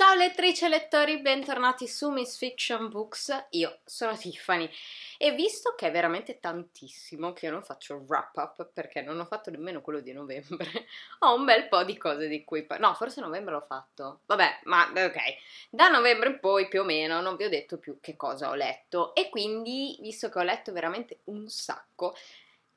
Ciao lettrici e lettori, bentornati su Miss Fiction Books, io sono Tiffany e visto che è veramente tantissimo che io non faccio il wrap up perché non ho fatto nemmeno quello di novembre, ho un bel po' di cose di cui... no, forse novembre l'ho fatto, vabbè, ma ok, da novembre in poi più o meno non vi ho detto più che cosa ho letto e quindi, visto che ho letto veramente un sacco,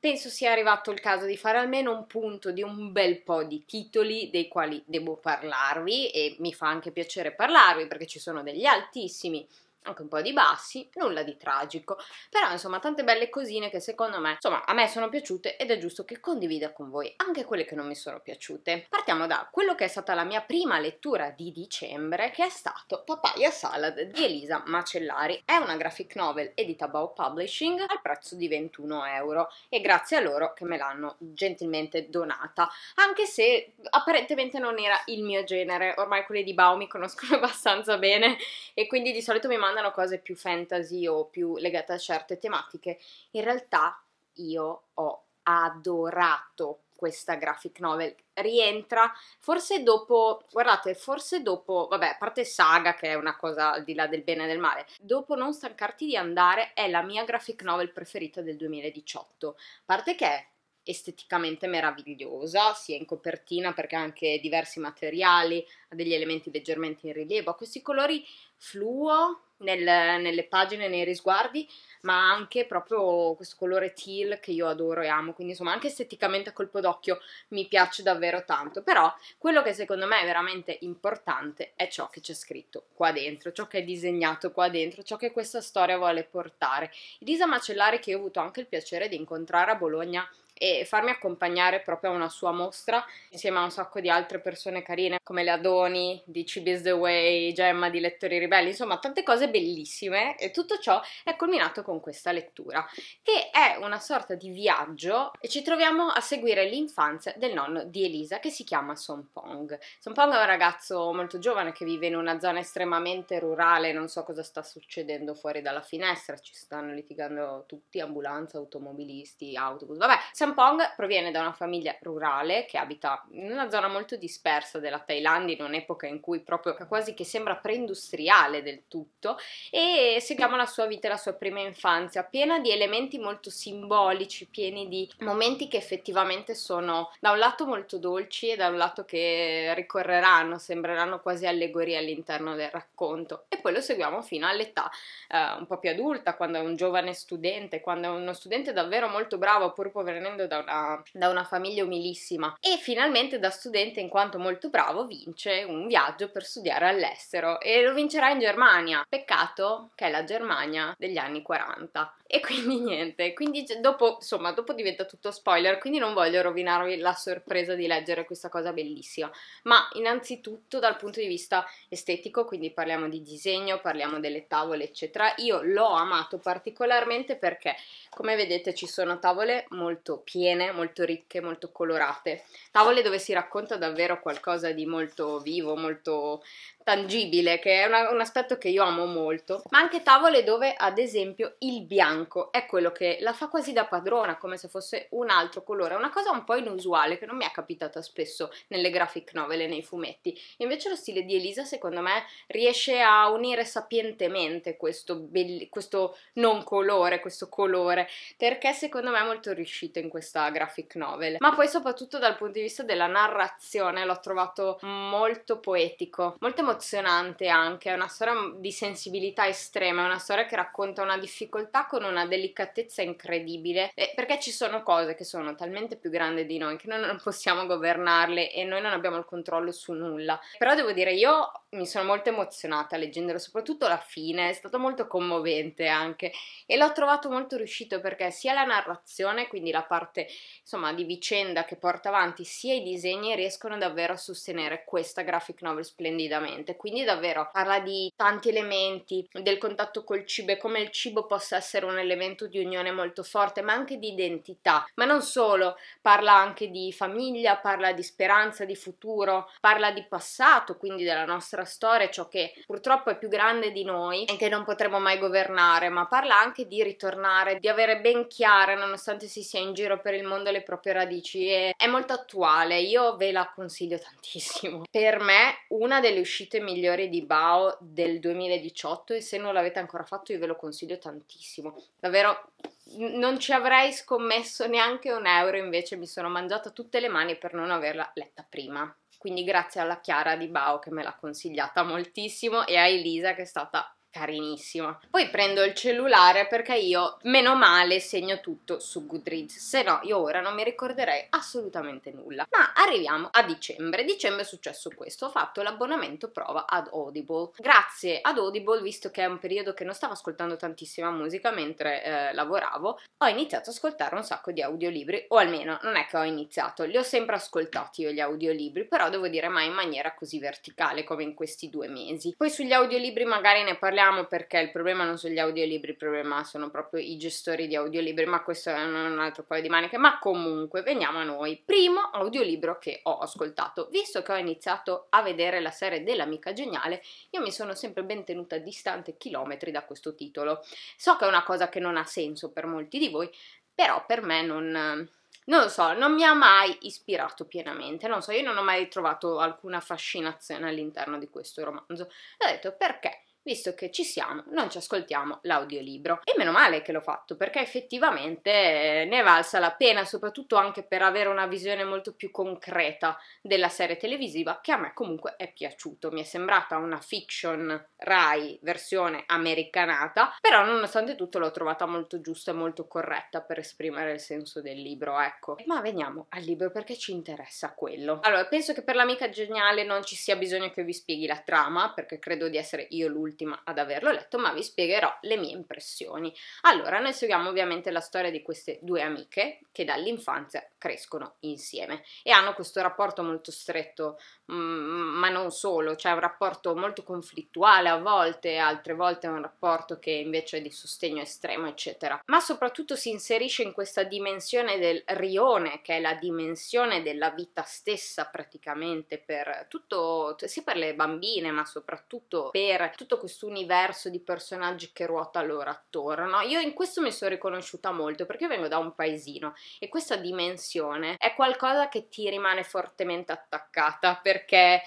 penso sia arrivato il caso di fare almeno un punto di un bel po' di titoli dei quali devo parlarvi e mi fa anche piacere parlarvi perché ci sono degli altissimi anche un po' di bassi, nulla di tragico, però insomma tante belle cosine che secondo me, insomma, a me sono piaciute ed è giusto che condivida con voi anche quelle che non mi sono piaciute. Partiamo da quello che è stata la mia prima lettura di dicembre, che è stato Papaya Salad di Elisa Macellari. È una graphic novel edita Bow Publishing al prezzo di 21 euro e grazie a loro che me l'hanno gentilmente donata, anche se apparentemente non era il mio genere, ormai quelli di Bao mi conoscono abbastanza bene e quindi di solito mi mandano domandano cose più fantasy o più legate a certe tematiche, in realtà io ho adorato questa graphic novel. Rientra forse dopo, guardate, forse dopo, vabbè, a parte Saga che è una cosa al di là del bene e del male, dopo Non stancarti di andare è la mia graphic novel preferita del 2018. A parte che è esteticamente meravigliosa, sia in copertina perché ha anche diversi materiali, ha degli elementi leggermente in rilievo, ha questi colori fluo nel, nelle pagine, nei risguardi, ma anche proprio questo colore teal che io adoro e amo, quindi insomma anche esteticamente a colpo d'occhio mi piace davvero tanto, però quello che secondo me è veramente importante è ciò che c'è scritto qua dentro, ciò che è disegnato qua dentro, ciò che questa storia vuole portare. Elisa Macellari che ho avuto anche il piacere di incontrare a Bologna e farmi accompagnare proprio a una sua mostra insieme a un sacco di altre persone carine come le Adoni di Cibis The Way, Gemma di Lettori Ribelli, insomma tante cose bellissime e tutto ciò è culminato con questa lettura che è una sorta di viaggio e ci troviamo a seguire l'infanzia del nonno di Elisa che si chiama Son Pong. Son Pong è un ragazzo molto giovane che vive in una zona estremamente rurale, non so cosa sta succedendo fuori dalla finestra, ci stanno litigando tutti, ambulanza, automobilisti, autobus, vabbè, siamo Champong proviene da una famiglia rurale che abita in una zona molto dispersa della Thailandia, in un'epoca in cui proprio quasi che sembra preindustriale del tutto, e seguiamo la sua vita e la sua prima infanzia, piena di elementi molto simbolici, pieni di momenti che effettivamente sono da un lato molto dolci e da un lato che ricorreranno, sembreranno quasi allegorie all'interno del racconto. E poi lo seguiamo fino all'età eh, un po' più adulta, quando è un giovane studente, quando è uno studente davvero molto bravo, pur provenendo credo da una, da una famiglia umilissima e finalmente da studente in quanto molto bravo vince un viaggio per studiare all'estero e lo vincerà in Germania. Peccato che è la Germania degli anni 40. E quindi niente, quindi dopo, insomma, dopo diventa tutto spoiler, quindi non voglio rovinarvi la sorpresa di leggere questa cosa bellissima. Ma innanzitutto dal punto di vista estetico, quindi parliamo di disegno, parliamo delle tavole, eccetera. Io l'ho amato particolarmente perché, come vedete, ci sono tavole molto piene, molto ricche, molto colorate. Tavole dove si racconta davvero qualcosa di molto vivo, molto tangibile, che è una, un aspetto che io amo molto, ma anche tavole dove ad esempio il bianco è quello che la fa quasi da padrona, come se fosse un altro colore, una cosa un po' inusuale che non mi è capitata spesso nelle graphic novel e nei fumetti. Invece lo stile di Elisa secondo me riesce a unire sapientemente questo, be- questo non colore, questo colore, perché secondo me è molto riuscito in questa graphic novel, ma poi soprattutto dal punto di vista della narrazione l'ho trovato molto poetico, molto emozionante emozionante anche, è una storia di sensibilità estrema, è una storia che racconta una difficoltà con una delicatezza incredibile, eh, perché ci sono cose che sono talmente più grandi di noi che noi non possiamo governarle e noi non abbiamo il controllo su nulla. Però devo dire, io mi sono molto emozionata leggendolo, soprattutto la fine, è stato molto commovente anche e l'ho trovato molto riuscito perché sia la narrazione, quindi la parte insomma di vicenda che porta avanti, sia i disegni riescono davvero a sostenere questa graphic novel splendidamente ambiente. Quindi davvero parla di tanti elementi, del contatto col cibo e come il cibo possa essere un elemento di unione molto forte, ma anche di identità. Ma non solo, parla anche di famiglia, parla di speranza, di futuro, parla di passato, quindi della nostra storia, ciò che purtroppo è più grande di noi e che non potremo mai governare, ma parla anche di ritornare, di avere ben chiare, nonostante si sia in giro per il mondo, le proprie radici. E è molto attuale, io ve la consiglio tantissimo. Per me una delle uscite uscite migliori di Bao del 2018 e se non l'avete ancora fatto io ve lo consiglio tantissimo. Davvero non ci avrei scommesso neanche un euro, invece mi sono mangiata tutte le mani per non averla letta prima. Quindi grazie alla Chiara di Bao che me l'ha consigliata moltissimo e a Elisa che è stata carinissima. Poi prendo il cellulare perché io, meno male, segno tutto su Goodreads, se no io ora non mi ricorderei assolutamente nulla. Ma arriviamo a dicembre. Dicembre è successo questo, ho fatto l'abbonamento prova ad Audible. Grazie ad Audible, visto che è un periodo che non stavo ascoltando tantissima musica mentre eh, lavoravo, ho iniziato ad ascoltare un sacco di audiolibri, o almeno non è che ho iniziato, li ho sempre ascoltati io gli audiolibri, però devo dire mai in maniera così verticale come in questi due mesi. Poi sugli audiolibri magari ne parliamo parliamo perché il problema non sono gli audiolibri, il problema sono proprio i gestori di audiolibri, ma questo è un altro paio di maniche. Ma comunque, veniamo a noi. Primo audiolibro che ho ascoltato, visto che ho iniziato a vedere la serie dell'amica geniale, io mi sono sempre ben tenuta distante chilometri da questo titolo. So che è una cosa che non ha senso per molti di voi, però per me non non lo so, non mi ha mai ispirato pienamente, non so, io non ho mai trovato alcuna fascinazione all'interno di questo romanzo. Ho detto perché visto che ci siamo, non ci ascoltiamo l'audiolibro. E meno male che l'ho fatto, perché effettivamente eh, ne è valsa la pena, soprattutto anche per avere una visione molto più concreta della serie televisiva, che a me comunque è piaciuto. Mi è sembrata una fiction Rai versione americanata, però nonostante tutto l'ho trovata molto giusta e molto corretta per esprimere il senso del libro, ecco. Ma veniamo al libro perché ci interessa quello. Allora, penso che per l'amica geniale non ci sia bisogno che vi spieghi la trama, perché credo di essere io l'ultima ultima ad averlo letto, ma vi spiegherò le mie impressioni. Allora, noi seguiamo ovviamente la storia di queste due amiche che dall'infanzia crescono insieme e hanno questo rapporto molto stretto, mm, ma non solo, cioè un rapporto molto conflittuale a volte, altre volte è un rapporto che invece è di sostegno estremo, eccetera. Ma soprattutto si inserisce in questa dimensione del rione, che è la dimensione della vita stessa praticamente per tutto, cioè sia per le bambine, ma soprattutto per tutto questo universo di personaggi che ruota loro attorno. Io in questo mi sono riconosciuta molto perché vengo da un paesino e questa dimensione è qualcosa che ti rimane fortemente attaccata perché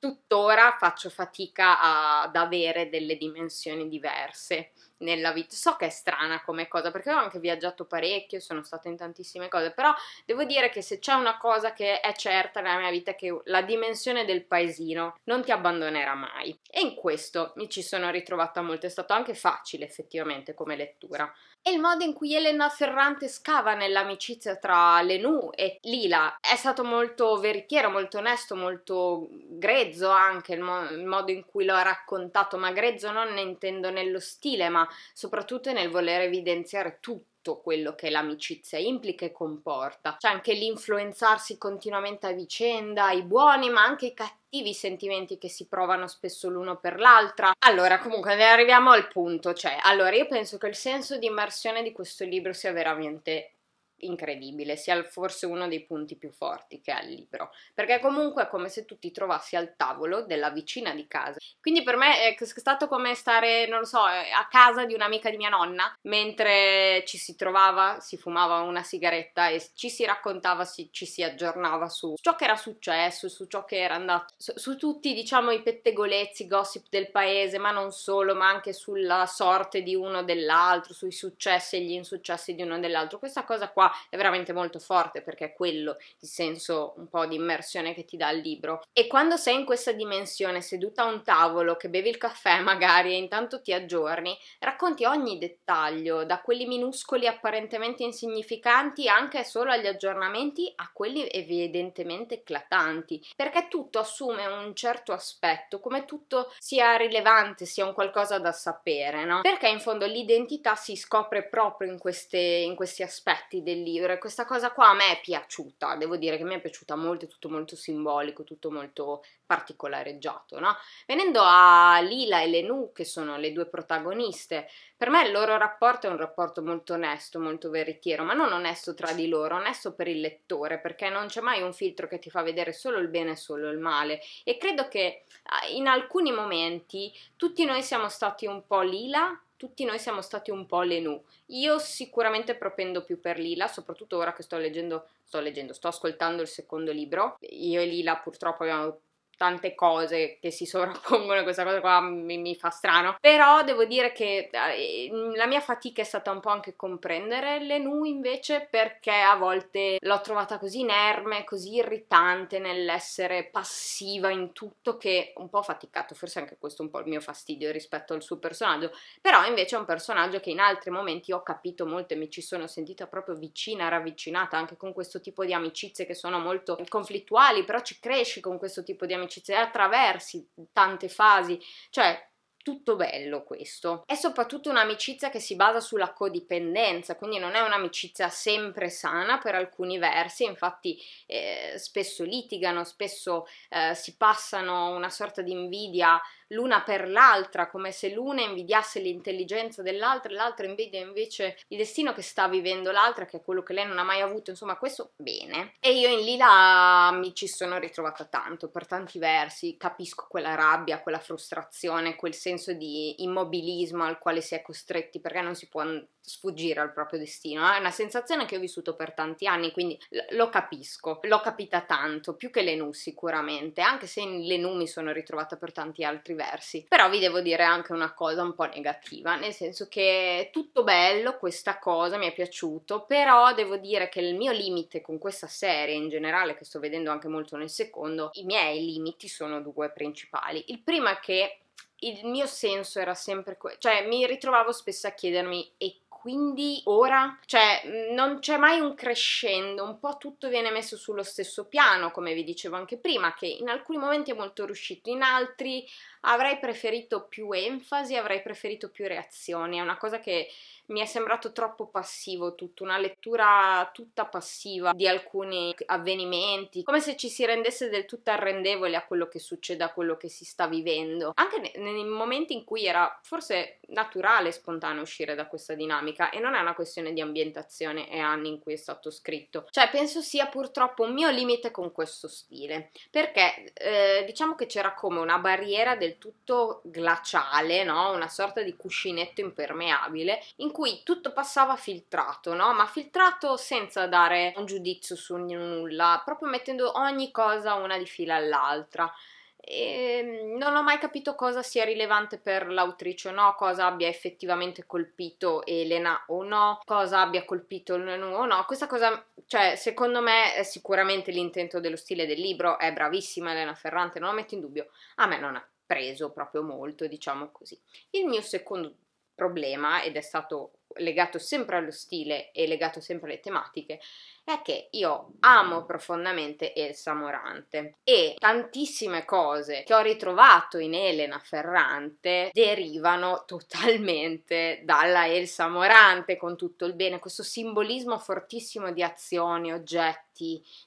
tuttora faccio fatica a, ad avere delle dimensioni diverse nella vita. So che è strana come cosa, perché ho anche viaggiato parecchio, sono stata in tantissime cose, però devo dire che se c'è una cosa che è certa nella mia vita è che la dimensione del paesino non ti abbandonerà mai. E in questo mi ci sono ritrovata molto, è stato anche facile effettivamente come lettura e il modo in cui Elena Ferrante scava nell'amicizia tra Lenù e Lila è stato molto veritiero, molto onesto, molto grezzo anche il, mo- il modo in cui lo ha raccontato, ma grezzo non ne intendo nello stile, ma soprattutto nel voler evidenziare tutto tutto quello che l'amicizia implica e comporta. C'è cioè, anche l'influenzarsi continuamente a vicenda, i buoni ma anche i cattivi sentimenti che si provano spesso l'uno per l'altra. Allora, comunque ne arriviamo al punto, cioè, allora io penso che il senso di immersione di questo libro sia veramente incredibile, sia forse uno dei punti più forti che ha il libro, perché comunque è come se tu ti trovassi al tavolo della vicina di casa. Quindi per me è stato come stare, non lo so, a casa di un'amica di mia nonna, mentre ci si trovava, si fumava una sigaretta e ci si raccontava, si, ci si aggiornava su ciò che era successo, su ciò che era andato, su, su tutti diciamo i pettegolezzi, i gossip del paese, ma non solo, ma anche sulla sorte di uno dell'altro, sui successi e gli insuccessi di uno dell'altro. Questa cosa qua è veramente molto forte perché è quello il senso un po' di immersione che ti dà il libro. E quando sei in questa dimensione, seduta a un tavolo, che bevi il caffè magari e intanto ti aggiorni, racconti ogni dettaglio, da quelli minuscoli apparentemente insignificanti anche solo agli aggiornamenti a quelli evidentemente eclatanti, perché tutto assume un certo aspetto, come tutto sia rilevante, sia un qualcosa da sapere, no? Perché in fondo l'identità si scopre proprio in, queste, in questi aspetti del del libro. E questa cosa qua a me è piaciuta, devo dire che mi è piaciuta molto, è tutto molto simbolico, tutto molto particolareggiato, no? Venendo a Lila e Lenu, che sono le due protagoniste, per me il loro rapporto è un rapporto molto onesto, molto veritiero, ma non onesto tra di loro, onesto per il lettore, perché non c'è mai un filtro che ti fa vedere solo il bene e solo il male. E credo che ah, in alcuni momenti tutti noi siamo stati un po' Lila tutti noi siamo stati un po' lenù. Io sicuramente propendo più per Lila, soprattutto ora che sto leggendo, sto leggendo, sto ascoltando il secondo libro. Io e Lila purtroppo abbiamo tante cose che si sovrappongono, questa cosa qua mi, mi fa strano, però devo dire che eh, mm, la mia fatica è stata un po' anche comprendere Lenou invece perché a volte l'ho trovata così inerme, così irritante nell'essere passiva in tutto che un po' ho faticato, forse anche questo è un po' il mio fastidio rispetto al suo personaggio, però invece è un personaggio che in altri momenti ho capito molto e mi ci sono sentita proprio vicina, ravvicinata anche con questo tipo di amicizie che sono molto conflittuali, però ci cresci con questo tipo di amicizie amicizie, attraversi tante fasi, cioè tutto bello questo. È soprattutto un'amicizia che si basa sulla codipendenza, quindi non è un'amicizia sempre sana per alcuni versi, infatti eh, spesso litigano, spesso eh, si passano una sorta di invidia l'una per l'altra, come se l'una invidiasse l'intelligenza dell'altra e l'altra invidia invece il destino che sta vivendo l'altra, che è quello che lei non ha mai avuto, insomma questo bene. E io in Lila mi ci sono ritrovata tanto, per tanti versi, capisco quella rabbia, quella frustrazione, quel senso di immobilismo al quale si è costretti perché non si può sfuggire al proprio destino. Eh. È una sensazione che ho vissuto per tanti anni, quindi lo capisco, l'ho capita tanto, più che l'Enu sicuramente, anche se in l'Enu mi sono ritrovata per tanti altri versi. Però vi devo dire anche una cosa un po' negativa, nel senso che è tutto bello, questa cosa mi è piaciuto, però devo dire che il mio limite con questa serie in generale, che sto vedendo anche molto nel secondo, i miei limiti sono due principali. Il primo è che il mio senso era sempre que- cioè mi ritrovavo spesso a chiedermi e quindi ora? Cioè, mm, non c'è mai un crescendo, un po' tutto viene messo sullo stesso piano, come vi dicevo anche prima, che in alcuni momenti è molto riuscito, in altri avrei preferito più enfasi, avrei preferito più reazioni, è una cosa che mi è sembrato troppo passivo tutto, una lettura tutta passiva di alcuni avvenimenti, come se ci si rendesse del tutto arrendevoli a quello che succede, a quello che si sta vivendo, anche nei momenti in cui era forse naturale e spontaneo uscire da questa dinamica e non è una questione di ambientazione e anni in cui è stato scritto, cioè penso sia purtroppo un mio limite con questo stile, perché eh, diciamo che c'era come una barriera del tutto glaciale, no? una sorta di cuscinetto impermeabile in cui cui tutto passava filtrato, no? Ma filtrato senza dare un giudizio su nulla, proprio mettendo ogni cosa una di fila all'altra. E ehm, non ho mai capito cosa sia rilevante per l'autrice o no, cosa abbia effettivamente colpito Elena o no, cosa abbia colpito Lenu o no. Questa cosa, cioè, secondo me è sicuramente l'intento dello stile del libro, è bravissima Elena Ferrante, non lo metto in dubbio. A me non ha preso proprio molto, diciamo così. Il mio secondo problema ed è stato legato sempre allo stile e legato sempre alle tematiche, è che io amo profondamente Elsa Morante e tantissime cose che ho ritrovato in Elena Ferrante derivano totalmente dalla Elsa Morante con tutto il bene, questo simbolismo fortissimo di azioni, oggetti,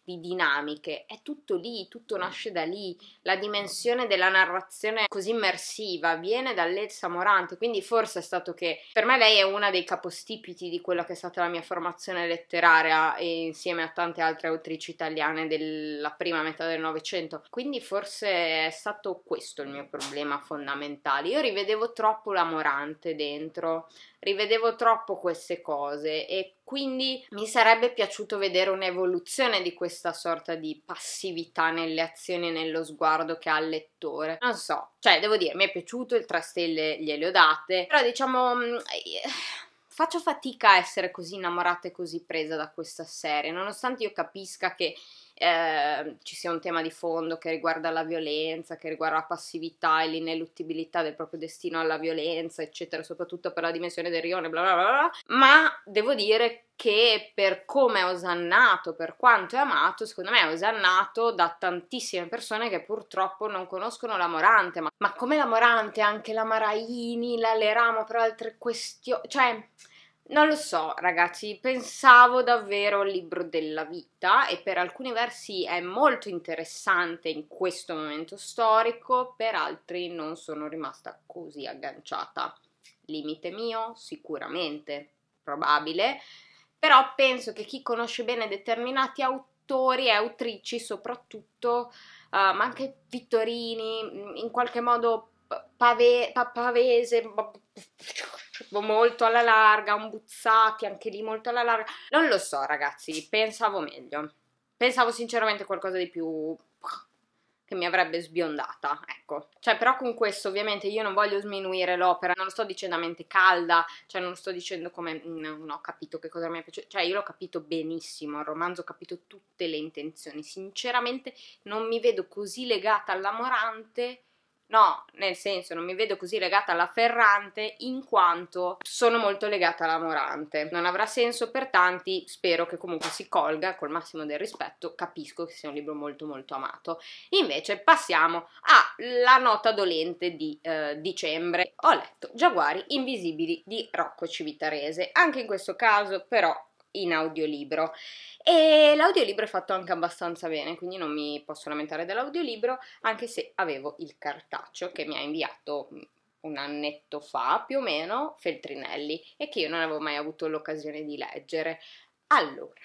di dinamiche, è tutto lì, tutto nasce da lì, la dimensione della narrazione così immersiva viene dall'Elsa Morante, quindi forse è stato che per me lei è una dei capostipiti di quella che è stata la mia formazione letteraria e insieme a tante altre autrici italiane della prima metà del Novecento. Quindi forse è stato questo il mio problema fondamentale. Io rivedevo troppo la Morante dentro, rivedevo troppo queste cose e quindi mi sarebbe piaciuto vedere un'evoluzione di questa sorta di passività nelle azioni e nello sguardo che ha il lettore. Non so, cioè devo dire, mi è piaciuto, il 3 stelle gliele ho date, però diciamo... Mm, eh, faccio fatica a essere così innamorata e così presa da questa serie, nonostante io capisca che Ehm, ci sia un tema di fondo che riguarda la violenza, che riguarda la passività e l'ineluttibilità del proprio destino alla violenza, eccetera, soprattutto per la dimensione del rione, bla bla bla, bla. ma devo dire che per come è osannato, per quanto è amato, secondo me è osannato da tantissime persone che purtroppo non conoscono la Morante, ma, ma come la Morante, anche la Maraini, la Leramo per altre questioni, cioè... Non lo so, ragazzi, pensavo davvero al libro della vita e per alcuni versi è molto interessante in questo momento storico, per altri non sono rimasta così agganciata. Limite mio? Sicuramente, probabile, però penso che chi conosce bene determinati autori e autrici, soprattutto, uh, ma anche Vittorini, in qualche modo pave- pavese, molto alla larga, un Buzzati anche lì molto alla larga. Non lo so, ragazzi, pensavo meglio. Pensavo sinceramente qualcosa di più che mi avrebbe sbiondata, ecco. Cioè, però con questo ovviamente io non voglio sminuire l'opera, non lo sto dicendo a mente calda, cioè non lo sto dicendo come mm, non ho capito che cosa mi è piaciuto, cioè io l'ho capito benissimo, il romanzo ho capito tutte le intenzioni, sinceramente non mi vedo così legata all'amorante No, nel senso non mi vedo così legata alla Ferrante in quanto sono molto legata alla Morante. Non avrà senso per tanti, spero che comunque si colga col massimo del rispetto, capisco che sia un libro molto molto amato. Invece passiamo alla nota dolente di eh, dicembre. Ho letto Giaguari invisibili di Rocco Civitarese. Anche in questo caso però in audiolibro. E l'audiolibro è fatto anche abbastanza bene, quindi non mi posso lamentare dell'audiolibro, anche se avevo il cartaccio che mi ha inviato mm, un annetto fa più o meno Feltrinelli e che io non avevo mai avuto l'occasione di leggere. Allora,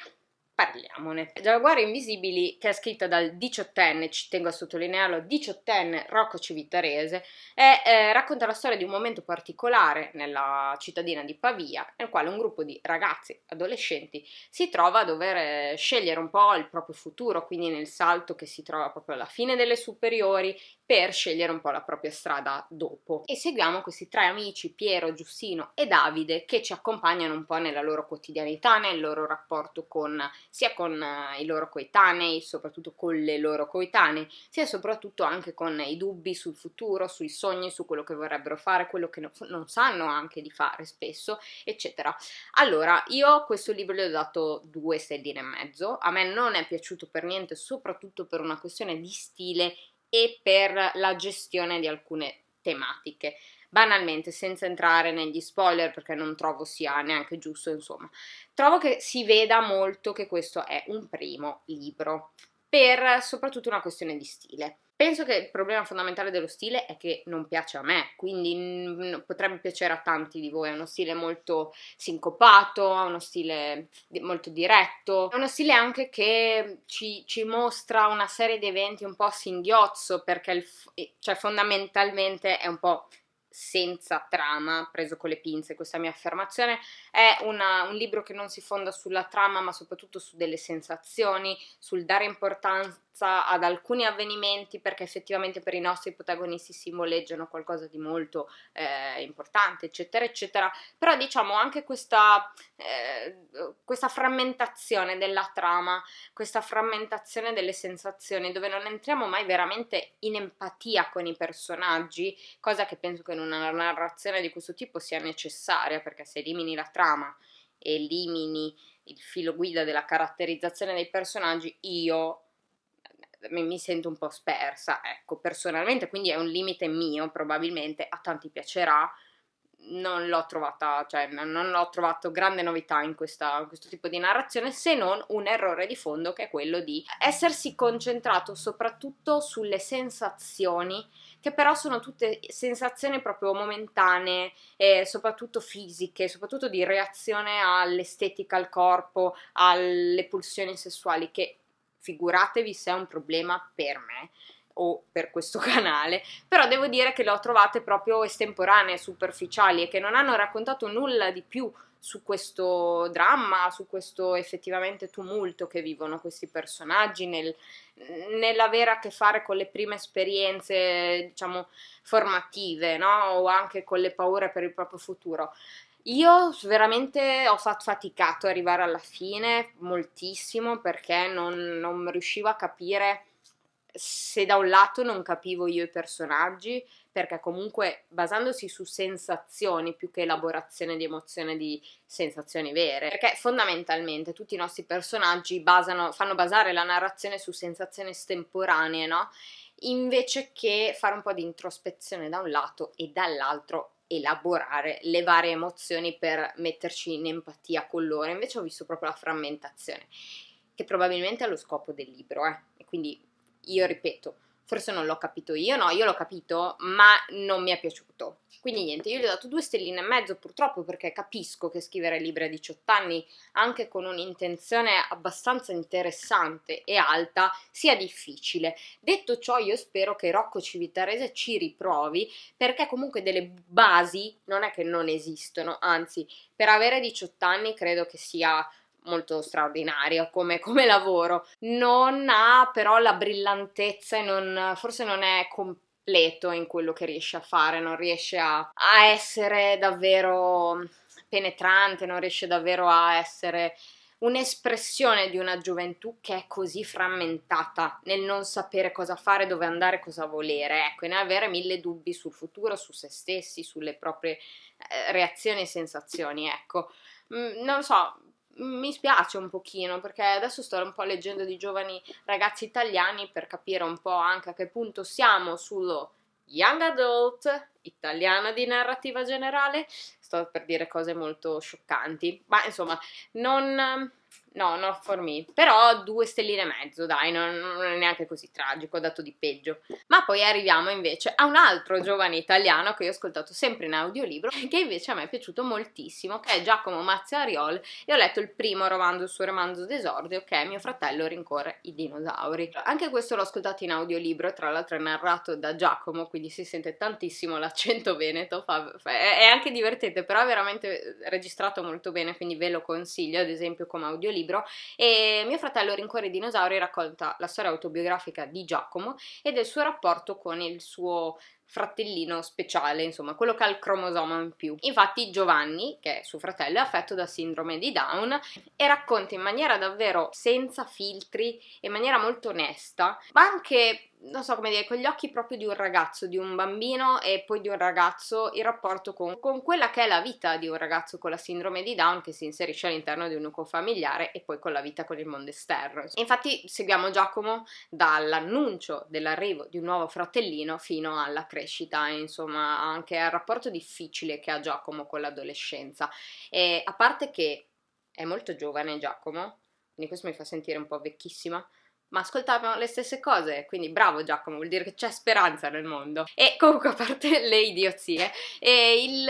parliamone. Giaguari Invisibili, che è scritta dal diciottenne, ci tengo a sottolinearlo, diciottenne Rocco Civitarese, e, eh, racconta la storia di un momento particolare nella cittadina di Pavia, nel quale un gruppo di ragazzi, adolescenti, si trova a dover eh, scegliere un po' il proprio futuro, quindi nel salto che si trova proprio alla fine delle superiori per scegliere un po' la propria strada dopo. E seguiamo questi tre amici, Piero, Giussino e Davide, che ci accompagnano un po' nella loro quotidianità, nel loro rapporto con, sia con eh, i loro coetanei, soprattutto con le loro coetanee, sia soprattutto anche con i dubbi sul futuro, sui sogni, su quello che vorrebbero fare, quello che non sanno anche di fare spesso, eccetera. Allora, io questo libro gli ho dato due stelline e mezzo, a me non è piaciuto per niente, soprattutto per una questione di stile e per la gestione di alcune tematiche. Banalmente, senza entrare negli spoiler perché non trovo sia neanche giusto, insomma, trovo che si veda molto che questo è un primo libro per soprattutto una questione di stile. Penso che il problema fondamentale dello stile è che non piace a me, quindi potrebbe piacere a tanti di voi, è uno stile molto sincopato, è uno stile molto diretto, è uno stile anche che ci, ci mostra una serie di eventi un po' a singhiozzo, perché il, cioè fondamentalmente è un po' senza trama, preso con le pinze questa mia affermazione, è una, un libro che non si fonda sulla trama ma soprattutto su delle sensazioni, sul dare importanza ad alcuni avvenimenti perché effettivamente per i nostri protagonisti simboleggiano qualcosa di molto eh, importante, eccetera, eccetera. Però diciamo anche questa, eh, questa frammentazione della trama, questa frammentazione delle sensazioni, dove non entriamo mai veramente in empatia con i personaggi, cosa che penso che non una una narrazione di questo tipo sia necessaria, perché se elimini la trama elimini il filo guida della caratterizzazione dei personaggi, io eh, mi sento un po' spersa, ecco, personalmente, quindi è un limite mio, probabilmente a tanti piacerà, non l'ho trovata, cioè non l'ho trovato grande novità in, questa, in, questo tipo di narrazione se non un errore di fondo che è quello di essersi concentrato soprattutto sulle sensazioni che però sono tutte sensazioni proprio momentanee e soprattutto fisiche, soprattutto di reazione all'estetica, al corpo, alle pulsioni sessuali che figuratevi se è un problema per me o per questo canale, però devo dire che le ho trovate proprio estemporanee, superficiali e che non hanno raccontato nulla di più su questo dramma, su questo effettivamente tumulto che vivono questi personaggi, nel, nell'avere a che fare con le prime esperienze, diciamo, formative, no? o anche con le paure per il proprio futuro. Io veramente ho faticato a arrivare alla fine moltissimo perché non, non riuscivo a capire se da un lato non capivo io i personaggi, perché comunque basandosi su sensazioni più che elaborazione di emozioni, di sensazioni vere, perché fondamentalmente tutti i nostri personaggi basano, fanno basare la narrazione su sensazioni estemporanee, no? Invece che fare un po' di introspezione da un lato e dall'altro elaborare le varie emozioni per metterci in empatia con loro, invece ho visto proprio la frammentazione, che probabilmente è lo scopo del libro, eh? e quindi io ripeto, forse non l'ho capito io, no, io l'ho capito, ma non mi è piaciuto. Quindi niente, io gli ho dato due stelline e mezzo purtroppo perché capisco che scrivere libri a 18 anni, anche con un'intenzione abbastanza interessante e alta, sia difficile. Detto ciò, io spero che Rocco Civitarese ci riprovi, perché comunque delle basi non è che non esistono, anzi, per avere 18 anni credo che sia molto straordinaria come, come, lavoro, non ha però la brillantezza e non, forse non è completo in quello che riesce a fare, non riesce a, a essere davvero penetrante, non riesce davvero a essere un'espressione di una gioventù che è così frammentata nel non sapere cosa fare, dove andare, cosa volere, ecco, e ne avere mille dubbi sul futuro, su se stessi, sulle proprie eh, reazioni e sensazioni, ecco. Mm, non so, mi spiace un pochino perché adesso sto un po' leggendo di giovani ragazzi italiani per capire un po' anche a che punto siamo sullo young adult italiana di narrativa generale sto per dire cose molto scioccanti, ma insomma, non... No, not for me. Però due stelline e mezzo, dai, non, non, è neanche così tragico, ho dato di peggio. Ma poi arriviamo invece a un altro giovane italiano che io ho ascoltato sempre in audiolibro, che invece a me è piaciuto moltissimo, che è Giacomo Mazzariol, e ho letto il primo romanzo, il suo romanzo d'esordio, che è Mio fratello rincorre i dinosauri. Anche questo l'ho ascoltato in audiolibro, tra l'altro è narrato da Giacomo, quindi si sente tantissimo l'accento veneto, fa, fa, è anche divertente sentite, però è veramente registrato molto bene, quindi ve lo consiglio, ad esempio come audiolibro. E mio fratello Rincuore i dinosauri racconta la storia autobiografica di Giacomo e del suo rapporto con il suo fratellino speciale, insomma, quello che ha il cromosoma in più. Infatti Giovanni, che è suo fratello, è affetto da sindrome di Down e racconta in maniera davvero senza filtri, in maniera molto onesta, ma anche non so come dire, con gli occhi proprio di un ragazzo, di un bambino e poi di un ragazzo, il rapporto con, con quella che è la vita di un ragazzo con la sindrome di Down che si inserisce all'interno di un nucleo familiare e poi con la vita con il mondo esterno. infatti seguiamo Giacomo dall'annuncio dell'arrivo di un nuovo fratellino fino alla crescita, insomma anche al rapporto difficile che ha Giacomo con l'adolescenza. E a parte che è molto giovane Giacomo, quindi questo mi fa sentire un po' vecchissima, ma ascoltavano le stesse cose, quindi bravo Giacomo, vuol dire che c'è speranza nel mondo. E comunque a parte le idiozie, il,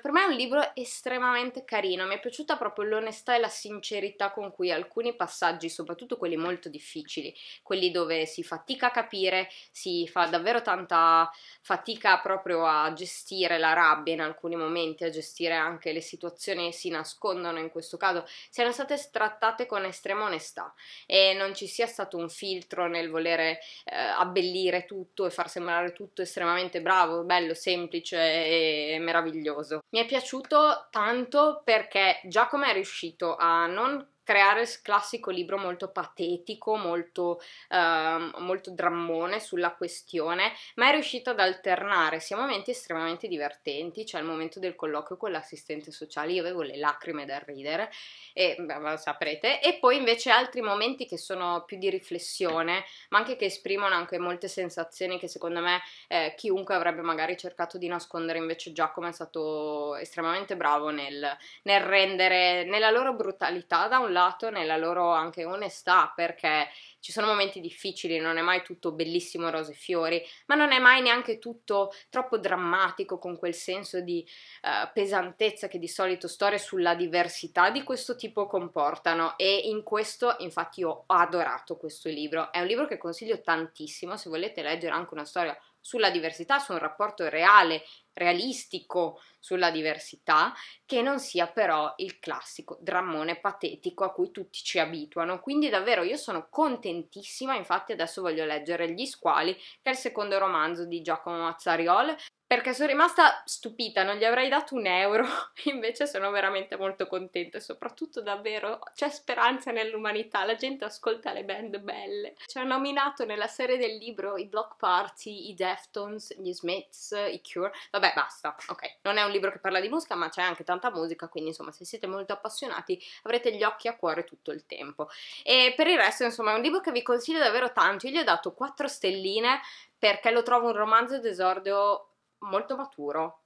per me è un libro estremamente carino, mi è piaciuta proprio l'onestà e la sincerità con cui alcuni passaggi, soprattutto quelli molto difficili, quelli dove si fatica a capire, si fa davvero tanta fatica proprio a gestire la rabbia in alcuni momenti, a gestire anche le situazioni che si nascondono in questo caso, siano state trattate con estrema onestà e non ci sia stato un un filtro nel volere eh, abbellire tutto e far sembrare tutto estremamente bravo, bello, semplice e meraviglioso. Mi è piaciuto tanto perché già come è riuscito a non creare il classico libro molto patetico, molto, eh, molto drammone sulla questione, ma è riuscito ad alternare sia momenti estremamente divertenti, cioè il momento del colloquio con l'assistente sociale, io avevo le lacrime da ridere, e beh, lo saprete, e poi invece altri momenti che sono più di riflessione, ma anche che esprimono anche molte sensazioni che secondo me eh, chiunque avrebbe magari cercato di nascondere, invece Giacomo è stato estremamente bravo nel, nel rendere, nella loro brutalità da un lato nella loro anche onestà, perché ci sono momenti difficili, non è mai tutto bellissimo rose e fiori, ma non è mai neanche tutto troppo drammatico con quel senso di uh, pesantezza che di solito storie sulla diversità di questo tipo comportano e in questo infatti io ho adorato questo libro. È un libro che consiglio tantissimo se volete leggere anche una storia sulla diversità, su un rapporto reale, realistico sulla diversità, che non sia però il classico drammone patetico a cui tutti ci abituano. Quindi davvero io sono contentissima, infatti adesso voglio leggere Gli squali, che è il secondo romanzo di Giacomo Mazzariol, perché sono rimasta stupita, non gli avrei dato un euro, invece sono veramente molto contenta e soprattutto davvero c'è speranza nell'umanità, la gente ascolta le band belle. Ci hanno nominato nella serie del libro i Block Party, i Deftones, gli Smiths, i Cure, vabbè basta, ok, non è un libro che parla di musica ma c'è anche tanta musica, quindi insomma se siete molto appassionati avrete gli occhi a cuore tutto il tempo. E per il resto insomma è un libro che vi consiglio davvero tanto, io gli ho dato 4 stelline perché lo trovo un romanzo d'esordio molto maturo,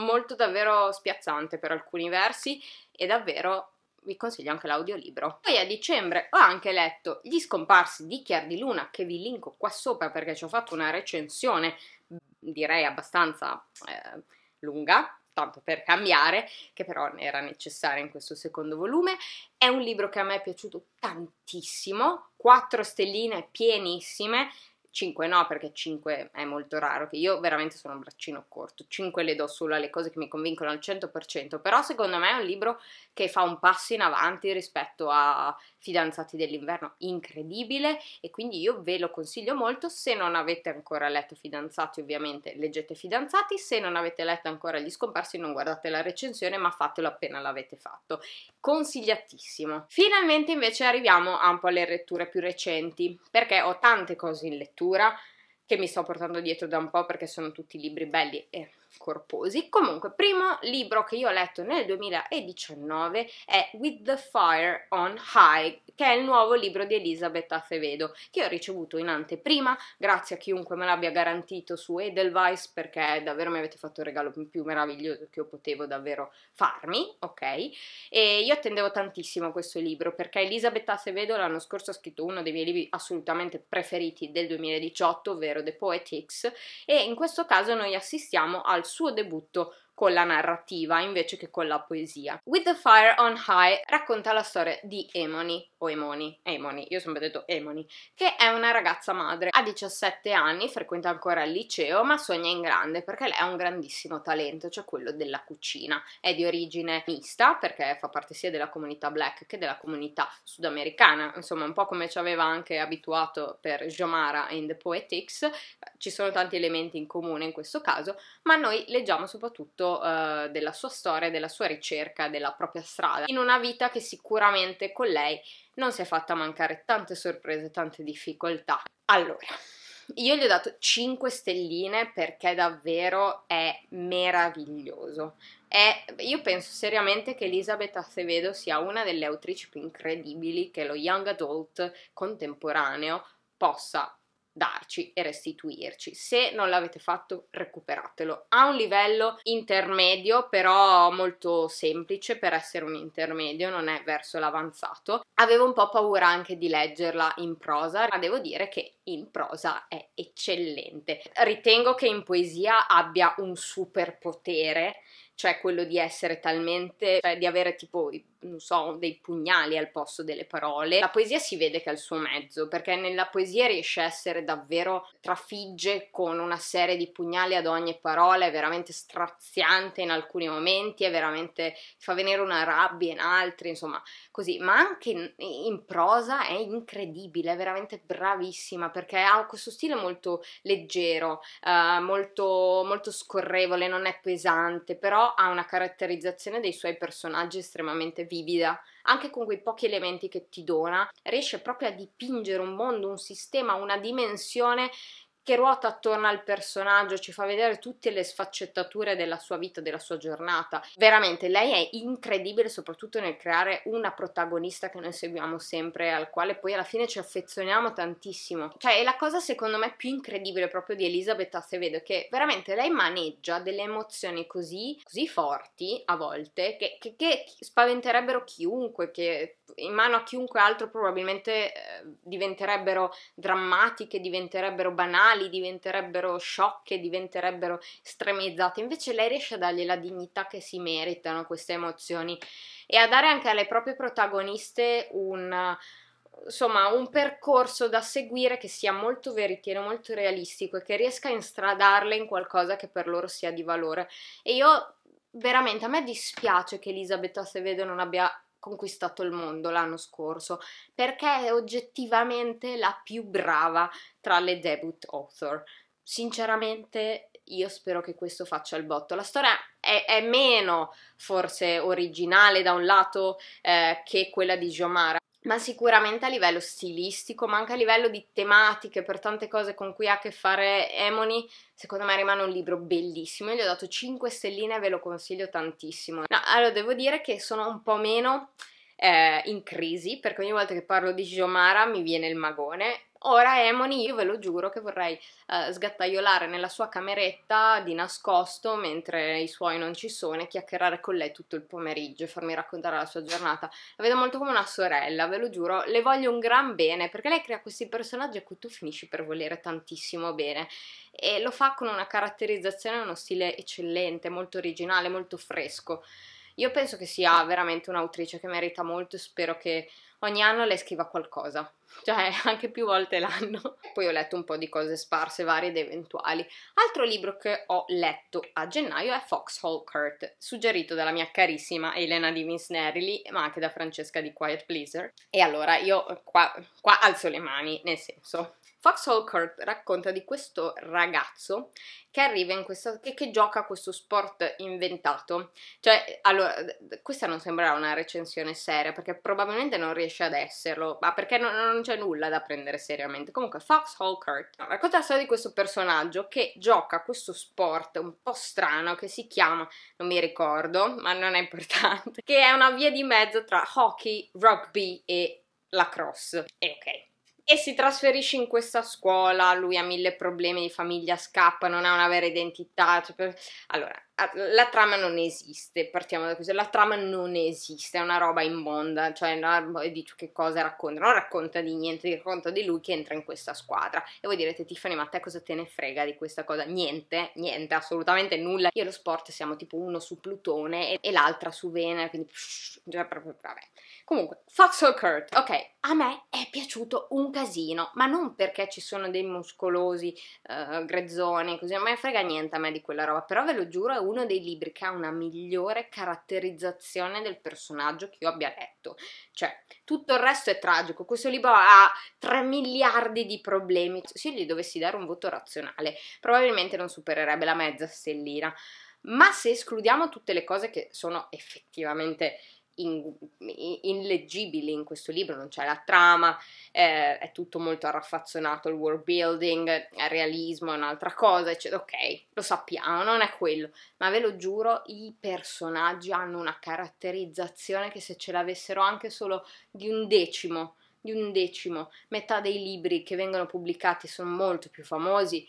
molto davvero spiazzante per alcuni versi e davvero vi consiglio anche l'audiolibro. Poi a dicembre ho anche letto Gli scomparsi di Chiar di Luna, che vi linko qua sopra perché ci ho fatto una recensione, direi abbastanza eh, lunga, tanto per cambiare, che però era necessaria in questo secondo volume. È un libro che a me è piaciuto tantissimo, quattro stelline pienissime, 5 no, perché 5 è molto raro, che io veramente sono un braccino corto, 5 le do solo alle cose che mi convincono al 100%, però secondo me è un libro che fa un passo in avanti rispetto a Fidanzati dell'inverno, incredibile, e quindi io ve lo consiglio molto, se non avete ancora letto Fidanzati ovviamente leggete Fidanzati, se non avete letto ancora Gli scomparsi non guardate la recensione, ma fatelo appena l'avete fatto, consigliatissimo. Finalmente invece arriviamo un po' alle letture più recenti, perché ho tante cose in lettura scrittura che mi sto portando dietro da un po' perché sono tutti libri belli e corposi. Comunque, primo libro che io ho letto nel 2019 è With the Fire on High, che è il nuovo libro di Elisabeth Acevedo, che ho ricevuto in anteprima, grazie a chiunque me l'abbia garantito su Edelweiss, perché davvero mi avete fatto il regalo più meraviglioso che io potevo davvero farmi, ok? E io attendevo tantissimo questo libro, perché Elisabeth Acevedo l'anno scorso ha scritto uno dei miei libri assolutamente preferiti del 2018, ovvero The Poetics, e in questo caso noi assistiamo al al suo debutto con la narrativa invece che con la poesia. With the Fire on High racconta la storia di Emony, o Emoni, Emoni, io ho sempre detto Emoni, che è una ragazza madre, ha 17 anni, frequenta ancora il liceo, ma sogna in grande perché lei ha un grandissimo talento, cioè quello della cucina. È di origine mista perché fa parte sia della comunità black che della comunità sudamericana, insomma un po' come ci aveva anche abituato per Jomara in The Poetics, ci sono tanti elementi in comune in questo caso, ma noi leggiamo soprattutto appunto eh, della sua storia, della sua ricerca, della propria strada, in una vita che sicuramente con lei non si è fatta mancare tante sorprese, tante difficoltà. Allora, io gli ho dato 5 stelline perché davvero è meraviglioso. È, io penso seriamente che Elisabeth Acevedo sia una delle autrici più incredibili che lo young adult contemporaneo possa darci e restituirci. Se non l'avete fatto, recuperatelo. Ha un livello intermedio, però molto semplice per essere un intermedio, non è verso l'avanzato. Avevo un po' paura anche di leggerla in prosa, ma devo dire che in prosa è eccellente. Ritengo che in poesia abbia un superpotere, cioè quello di essere talmente, cioè di avere tipo non so, dei pugnali al posto delle parole. La poesia si vede che è il suo mezzo, perché nella poesia riesce a essere davvero trafigge con una serie di pugnali ad ogni parola, è veramente straziante in alcuni momenti, è veramente fa venire una rabbia in altri, insomma, così, ma anche in, in prosa è incredibile, è veramente bravissima perché ha questo stile molto leggero, eh, molto, molto scorrevole, non è pesante, però ha una caratterizzazione dei suoi personaggi estremamente vivida, anche con quei pochi elementi che ti dona, riesce proprio a dipingere un mondo, un sistema, una dimensione che ruota attorno al personaggio, ci fa vedere tutte le sfaccettature della sua vita, della sua giornata. Veramente, lei è incredibile soprattutto nel creare una protagonista che noi seguiamo sempre, al quale poi alla fine ci affezioniamo tantissimo. Cioè, è la cosa secondo me più incredibile proprio di Elisabeth Acevedo, che veramente lei maneggia delle emozioni così, così forti a volte, che, che, che spaventerebbero chiunque, che in mano a chiunque altro probabilmente eh, diventerebbero drammatiche, diventerebbero banali, diventerebbero sciocche, diventerebbero stremizzate. Invece lei riesce a dargli la dignità che si meritano queste emozioni e a dare anche alle proprie protagoniste un insomma, un percorso da seguire che sia molto veritiero, molto realistico e che riesca a instradarle in qualcosa che per loro sia di valore. E io veramente a me dispiace che Elisabetta Sevedo non abbia conquistato il mondo l'anno scorso perché è oggettivamente la più brava tra le debut author. Sinceramente io spero che questo faccia il botto. La storia è, è meno forse originale da un lato eh, che quella di Giomara ma sicuramente a livello stilistico, ma anche a livello di tematiche, per tante cose con cui ha a che fare Emony, secondo me rimane un libro bellissimo. Io gli ho dato 5 stelline e ve lo consiglio tantissimo. No, allora devo dire che sono un po' meno eh, in crisi, perché ogni volta che parlo di Giomara mi viene il magone, Ora Emony, io ve lo giuro che vorrei eh, sgattaiolare nella sua cameretta di nascosto mentre i suoi non ci sono e chiacchierare con lei tutto il pomeriggio e farmi raccontare la sua giornata. La vedo molto come una sorella, ve lo giuro, le voglio un gran bene perché lei crea questi personaggi a cui tu finisci per volere tantissimo bene e lo fa con una caratterizzazione e uno stile eccellente, molto originale, molto fresco. Io penso che sia veramente un'autrice che merita molto e spero che ogni anno lei scriva qualcosa, cioè anche più volte l'anno. Poi ho letto un po' di cose sparse, varie ed eventuali. Altro libro che ho letto a gennaio è Foxhole Court, suggerito dalla mia carissima Elena di Miss Vinsnerili, ma anche da Francesca di Quiet Pleaser. E allora io qua, qua alzo le mani, nel senso, Fox Court racconta di questo ragazzo che arriva in questa, che, che gioca questo sport inventato. Cioè, allora, questa non sembrerà una recensione seria perché probabilmente non riesce ad esserlo, ma perché non, non c'è nulla da prendere seriamente. Comunque, Fox Court racconta la storia di questo personaggio che gioca questo sport un po' strano che si chiama, non mi ricordo, ma non è importante, che è una via di mezzo tra hockey, rugby e lacrosse. E ok, e si trasferisce in questa scuola, lui ha mille problemi di famiglia, scappa, non ha una vera identità. Cioè, allora, Ah, la trama non esiste, partiamo da questo, la trama non esiste, è una roba immonda, cioè no, boh, dici che cosa racconta, non racconta di niente, racconta di lui che entra in questa squadra e voi direte Tiffany ma te cosa te ne frega di questa cosa? Niente, niente, assolutamente nulla, io e lo sport siamo tipo uno su Plutone e, e l'altra su Venere, quindi già proprio, vabbè. Comunque, or Kurt, ok, a me è piaciuto un casino, ma non perché ci sono dei muscolosi, uh, grezzoni, così, non me ne frega niente a me di quella roba, però ve lo giuro è uno dei libri che ha una migliore caratterizzazione del personaggio che io abbia letto. Cioè, tutto il resto è tragico. Questo libro ha 3 miliardi di problemi. Se io gli dovessi dare un voto razionale, probabilmente non supererebbe la mezza stellina. Ma se escludiamo tutte le cose che sono effettivamente in, illeggibili in questo libro, non c'è la trama, eh, è tutto molto arraffazzonato, il world building, il realismo è un'altra cosa, eccetera. Ok, lo sappiamo, non è quello, ma ve lo giuro, i personaggi hanno una caratterizzazione che se ce l'avessero anche solo di un decimo, di un decimo, metà dei libri che vengono pubblicati sono molto più famosi,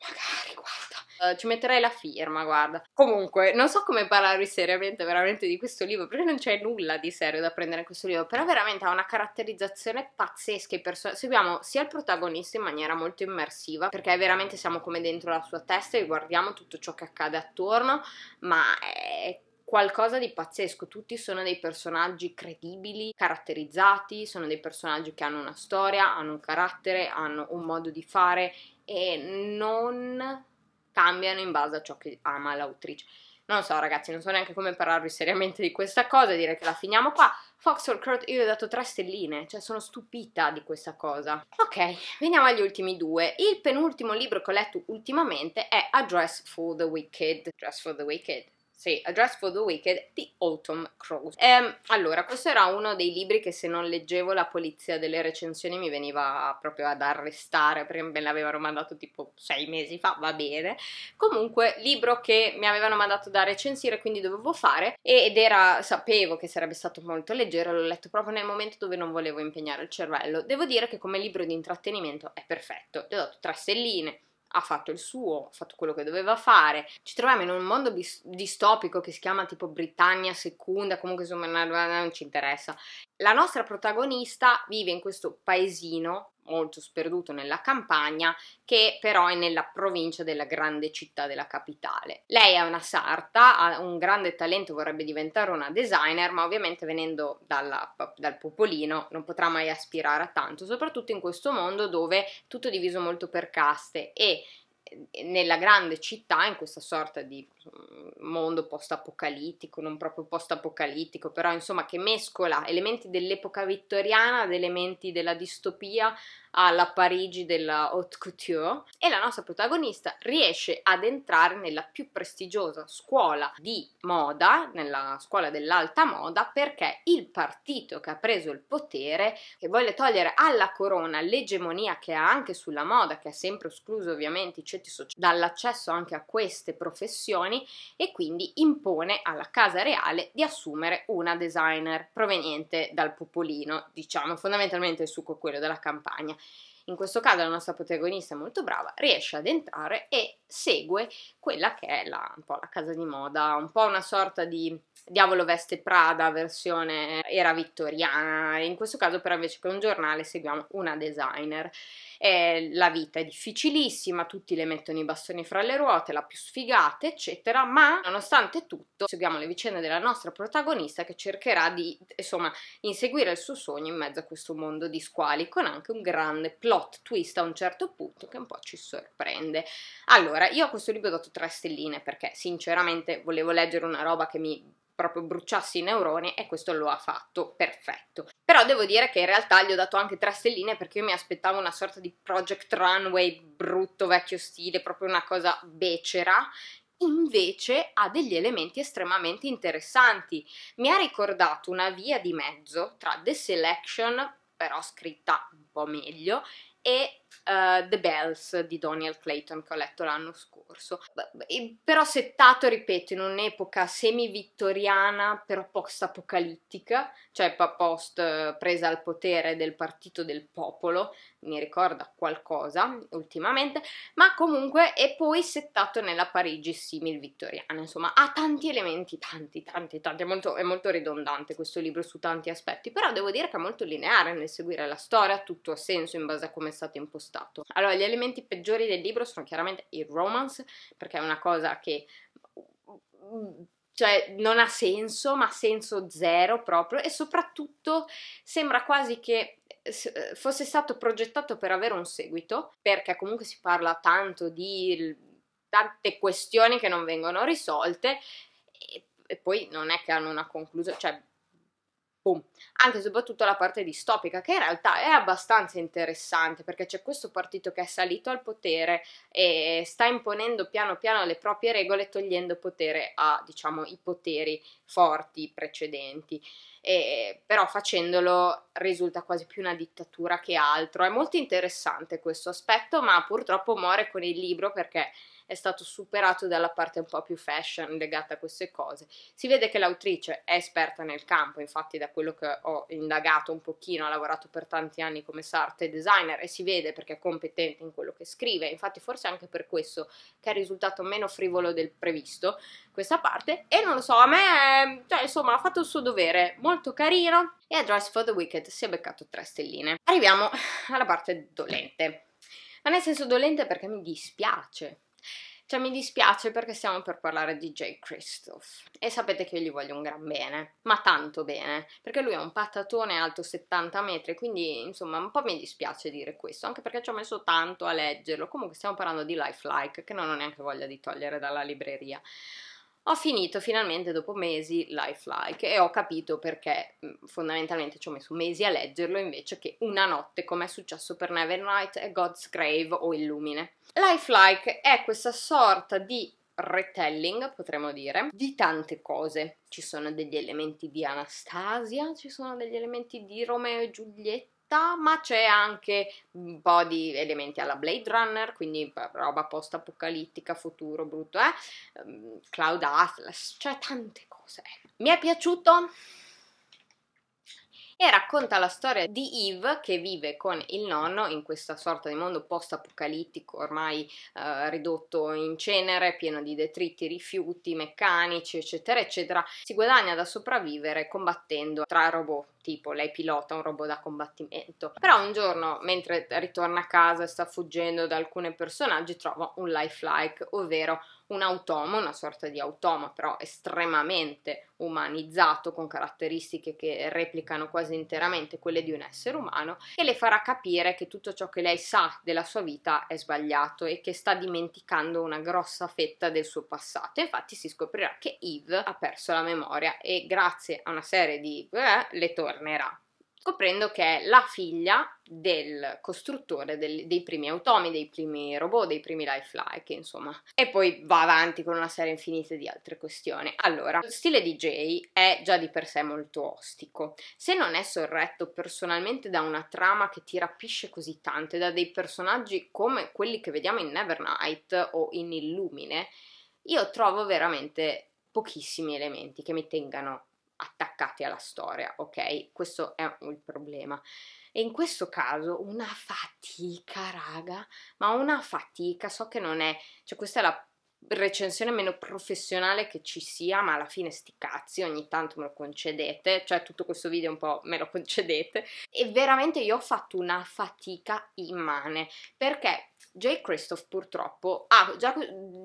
magari guarda eh, ci metterei la firma, guarda. Comunque, non so come parlare seriamente veramente di questo libro, perché non c'è nulla di serio da prendere in questo libro, però veramente ha una caratterizzazione pazzesca. Perso- seguiamo sia il protagonista in maniera molto immersiva, perché veramente siamo come dentro la sua testa e guardiamo tutto ciò che accade attorno, ma è qualcosa di pazzesco. Tutti sono dei personaggi credibili, caratterizzati, sono dei personaggi che hanno una storia, hanno un carattere, hanno un modo di fare e non cambiano in base a ciò che ama l'autrice. Non so ragazzi, non so neanche come parlarvi seriamente di questa cosa, direi che la finiamo qua. Foxhole Crowd io ho dato tre stelline, cioè sono stupita di questa cosa. Ok, veniamo agli ultimi due. Il penultimo libro che ho letto ultimamente è A Dress for the Wicked. Dress for the Wicked sì, A Dress for the Wicked di Autumn Crows. Ehm, allora, questo era uno dei libri che se non leggevo la polizia delle recensioni mi veniva proprio ad arrestare perché me l'avevano mandato tipo sei mesi fa, va bene. Comunque, libro che mi avevano mandato da recensire, quindi dovevo fare ed era, sapevo che sarebbe stato molto leggero, l'ho letto proprio nel momento dove non volevo impegnare il cervello. Devo dire che come libro di intrattenimento è perfetto, gli ho dato tre stelline ha fatto il suo, ha fatto quello che doveva fare. Ci troviamo in un mondo bis- distopico che si chiama tipo Britannia seconda, comunque insomma non ci interessa. La nostra protagonista vive in questo paesino molto sperduto nella campagna, che però è nella provincia della grande città della capitale. Lei è una sarta, ha un grande talento, vorrebbe diventare una designer, ma ovviamente venendo dalla, dal popolino non potrà mai aspirare a tanto, soprattutto in questo mondo dove tutto è diviso molto per caste e nella grande città, in questa sorta di mondo post-apocalittico, non proprio post-apocalittico, però insomma che mescola elementi dell'epoca vittoriana ad elementi della distopia alla Parigi della haute couture e la nostra protagonista riesce ad entrare nella più prestigiosa scuola di moda, nella scuola dell'alta moda, perché il partito che ha preso il potere, che vuole togliere alla corona l'egemonia che ha anche sulla moda, che ha sempre escluso ovviamente i ceti sociali dall'accesso anche a queste professioni, condizioni e quindi impone alla casa reale di assumere una designer proveniente dal popolino, diciamo fondamentalmente il succo quello della campagna. In questo caso la nostra protagonista è molto brava, riesce ad entrare e segue quella che è la, un po' la casa di moda, un po' una sorta di diavolo veste Prada versione era vittoriana, in questo caso però invece che un giornale seguiamo una designer eh, la vita è difficilissima, tutti le mettono i bastoni fra le ruote, la più sfigata, eccetera, ma nonostante tutto seguiamo le vicende della nostra protagonista che cercherà di, insomma, inseguire il suo sogno in mezzo a questo mondo di squali, con anche un grande plot twist a un certo punto che un po' ci sorprende. Allora, io a questo libro ho dato tre stelline perché sinceramente volevo leggere una roba che mi proprio bruciassi i neuroni e questo lo ha fatto perfetto però devo dire che in realtà gli ho dato anche tre stelline perché io mi aspettavo una sorta di Project Runway brutto vecchio stile, proprio una cosa becera invece ha degli elementi estremamente interessanti. Mi ha ricordato una via di mezzo tra The Selection, però scritta un po' meglio, e Uh, The Bells di Daniel Clayton che ho letto l'anno scorso. Però settato, ripeto, in un'epoca semi-vittoriana, però post-apocalittica, cioè post eh, presa al potere del partito del popolo, mi ricorda qualcosa ultimamente, ma comunque è poi settato nella Parigi simil-vittoriana, insomma ha tanti elementi, tanti, tanti, tanti, è molto, è molto ridondante questo libro su tanti aspetti, però devo dire che è molto lineare nel seguire la storia, tutto ha senso in base a come è stato impostato. Allora, gli elementi peggiori del libro sono chiaramente il romance, perché è una cosa che cioè non ha senso, ma senso zero proprio e soprattutto sembra quasi che fosse stato progettato per avere un seguito, perché comunque si parla tanto di tante questioni che non vengono risolte e, e poi non è che hanno una conclusione, cioè boom, anche e soprattutto la parte distopica, che in realtà è abbastanza interessante perché c'è questo partito che è salito al potere e sta imponendo piano piano le proprie regole, togliendo potere a diciamo i poteri forti precedenti. E, però facendolo risulta quasi più una dittatura che altro. È molto interessante questo aspetto, ma purtroppo muore con il libro perché è stato superato dalla parte un po' più fashion legata a queste cose. Si vede che l'autrice è esperta nel campo, infatti da quello che ho indagato un pochino, ha lavorato per tanti anni come art designer e si vede perché è competente in quello che scrive, infatti forse anche per questo che è risultato meno frivolo del previsto questa parte e non lo so, a me cioè, insomma ha fatto il suo dovere, molto carino e a Dress for the Wicked si è beccato tre stelline. Arriviamo alla parte dolente. Ma nel senso dolente perché mi dispiace cioè mi dispiace perché stiamo per parlare di Jay Christoph e sapete che io gli voglio un gran bene, ma tanto bene, perché lui è un patatone alto 70 metri, quindi insomma un po' mi dispiace dire questo, anche perché ci ho messo tanto a leggerlo, comunque stiamo parlando di Lifelike che non ho neanche voglia di togliere dalla libreria. Ho finito finalmente dopo mesi Lifelike e ho capito perché mm, fondamentalmente ci ho messo mesi a leggerlo invece che una notte come è successo per Nevernight e God's Grave o Illumine. Lifelike è questa sorta di retelling, potremmo dire, di tante cose. Ci sono degli elementi di Anastasia, ci sono degli elementi di Romeo e Giulietta, città, ma c'è anche un po' di elementi alla Blade Runner, quindi roba post-apocalittica, futuro brutto, eh? Ehm, Cloud Atlas, cioè tante cose. Mi è piaciuto e racconta la storia di Eve che vive con il nonno in questa sorta di mondo post-apocalittico ormai eh, ridotto in cenere, pieno di detriti, rifiuti, meccanici, eccetera, eccetera. Si guadagna da sopravvivere combattendo tra robot tipo lei pilota un robot da combattimento. Però un giorno, mentre ritorna a casa e sta fuggendo da alcuni personaggi, trova un lifelike, ovvero un automa, una sorta di automa però estremamente umanizzato con caratteristiche che replicano quasi interamente quelle di un essere umano e le farà capire che tutto ciò che lei sa della sua vita è sbagliato e che sta dimenticando una grossa fetta del suo passato. Infatti si scoprirà che Eve ha perso la memoria e grazie a una serie di eh, le tornerà scoprendo che è la figlia del costruttore del, dei primi automi, dei primi robot, dei primi lifelike, insomma. E poi va avanti con una serie infinita di altre questioni. Allora, lo stile di Jay è già di per sé molto ostico. Se non è sorretto personalmente da una trama che ti rapisce così tanto e da dei personaggi come quelli che vediamo in Nevernight o in Illumine, io trovo veramente pochissimi elementi che mi tengano attaccati alla storia, ok? Questo è il problema. E in questo caso una fatica, raga, ma una fatica, so che non è, cioè questa è la recensione meno professionale che ci sia, ma alla fine sti cazzi, ogni tanto me lo concedete, cioè tutto questo video un po' me lo concedete e veramente io ho fatto una fatica immane, perché J. Christoph purtroppo ha già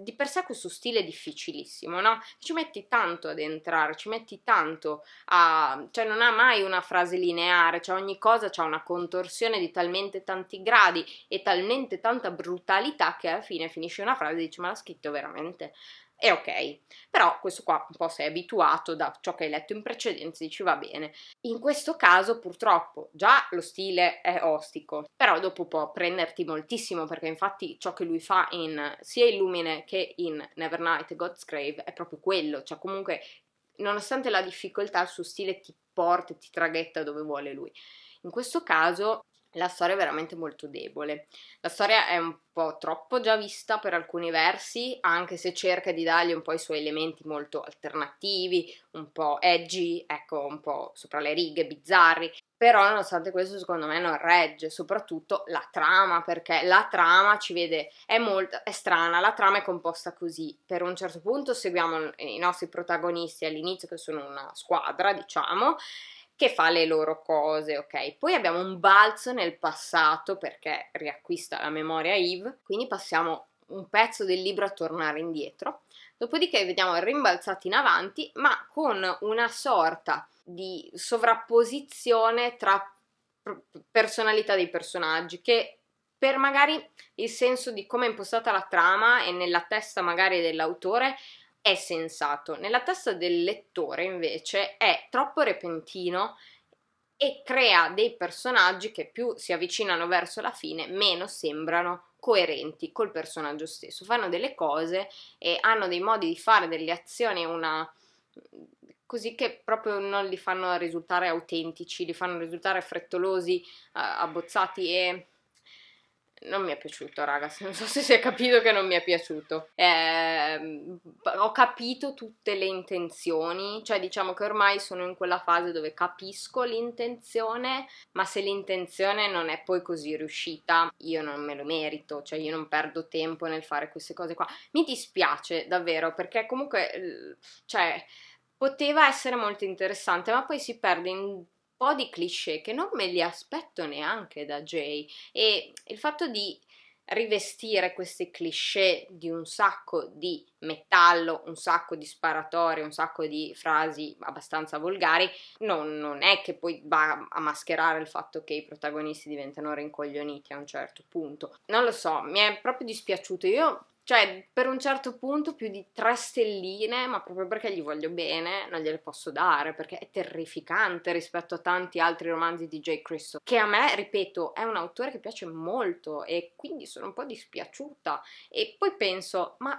di per sé questo stile difficilissimo, no? Ci metti tanto ad entrare, ci metti tanto a... cioè non ha mai una frase lineare, cioè ogni cosa ha una contorsione di talmente tanti gradi e talmente tanta brutalità che alla fine finisce una frase e dici ma l'ha scritto veramente? è ok. Però questo qua un po' sei abituato da ciò che hai letto in precedenza, dici va bene. In questo caso purtroppo già lo stile è ostico, però dopo può prenderti moltissimo perché infatti ciò che lui fa in sia Illumine che in Nevernight e God's Grave è proprio quello, cioè comunque nonostante la difficoltà il suo stile ti porta e ti traghetta dove vuole lui. In questo caso la storia è veramente molto debole. La storia è un po' troppo già vista per alcuni versi, anche se cerca di dargli un po' i suoi elementi molto alternativi, un po' edgy, ecco, un po' sopra le righe, bizzarri. Però nonostante questo secondo me non regge, soprattutto la trama, perché la trama ci vede, è, molto, è strana, la trama è composta così. Per un certo punto seguiamo i nostri protagonisti all'inizio che sono una squadra, diciamo, che fa le loro cose, ok? Poi abbiamo un balzo nel passato perché riacquista la memoria Eve, quindi passiamo un pezzo del libro a tornare indietro. Dopodiché vediamo rimbalzati in avanti, ma con una sorta di sovrapposizione tra personalità dei personaggi che per magari il senso di come è impostata la trama e nella testa magari dell'autore è sensato, nella testa del lettore invece è troppo repentino e crea dei personaggi che più si avvicinano verso la fine, meno sembrano coerenti col personaggio stesso. Fanno delle cose e hanno dei modi di fare delle azioni, una così che proprio non li fanno risultare autentici, li fanno risultare frettolosi, eh, abbozzati e non mi è piaciuto, ragazzi. Non so se si è capito che non mi è piaciuto. Eh, ho capito tutte le intenzioni, cioè diciamo che ormai sono in quella fase dove capisco l'intenzione, ma se l'intenzione non è poi così riuscita, io non me lo merito, cioè io non perdo tempo nel fare queste cose qua. Mi dispiace davvero perché comunque, cioè, poteva essere molto interessante, ma poi si perde in po' di cliché che non me li aspetto neanche da Jay e il fatto di rivestire questi cliché di un sacco di metallo, un sacco di sparatorie, un sacco di frasi abbastanza volgari, non, non, è che poi va a mascherare il fatto che i protagonisti diventano rincoglioniti a un certo punto. Non lo so, mi è proprio dispiaciuto. Io cioè, per un certo punto più di tre stelline, ma proprio perché gli voglio bene, non gliele posso dare, perché è terrificante rispetto a tanti altri romanzi di J. Christoph, che a me, ripeto, è un autore che piace molto e quindi sono un po' dispiaciuta. E poi penso, ma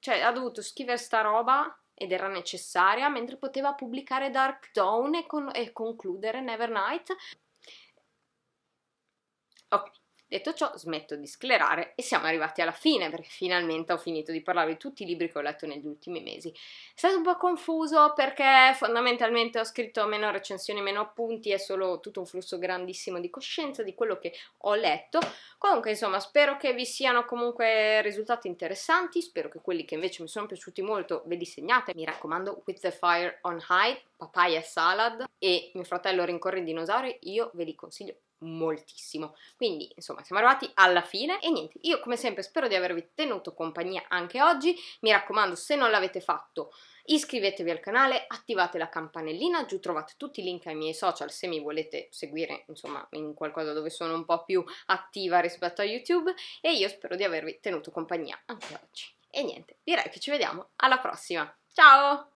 cioè, ha dovuto scrivere sta roba ed era necessaria, mentre poteva pubblicare Dark Dawn e, con- e concludere Nevernight. Ok, Detto ciò, smetto di sclerare e siamo arrivati alla fine, perché finalmente ho finito di parlare di tutti i libri che ho letto negli ultimi mesi. È stato un po' confuso perché fondamentalmente ho scritto meno recensioni, meno appunti, è solo tutto un flusso grandissimo di coscienza di quello che ho letto. Comunque, insomma, spero che vi siano comunque risultati interessanti, spero che quelli che invece mi sono piaciuti molto ve li segnate. Mi raccomando, With the Fire on High, Papaya Salad e mio fratello Rincorre i dinosauri, io ve li consiglio moltissimo. Quindi, insomma, siamo arrivati alla fine e niente, io come sempre spero di avervi tenuto compagnia anche oggi. Mi raccomando, se non l'avete fatto, iscrivetevi al canale, attivate la campanellina, giù trovate tutti i link ai miei social se mi volete seguire, insomma, in qualcosa dove sono un po' più attiva rispetto a YouTube e io spero di avervi tenuto compagnia anche oggi. E niente, direi che ci vediamo alla prossima. Ciao!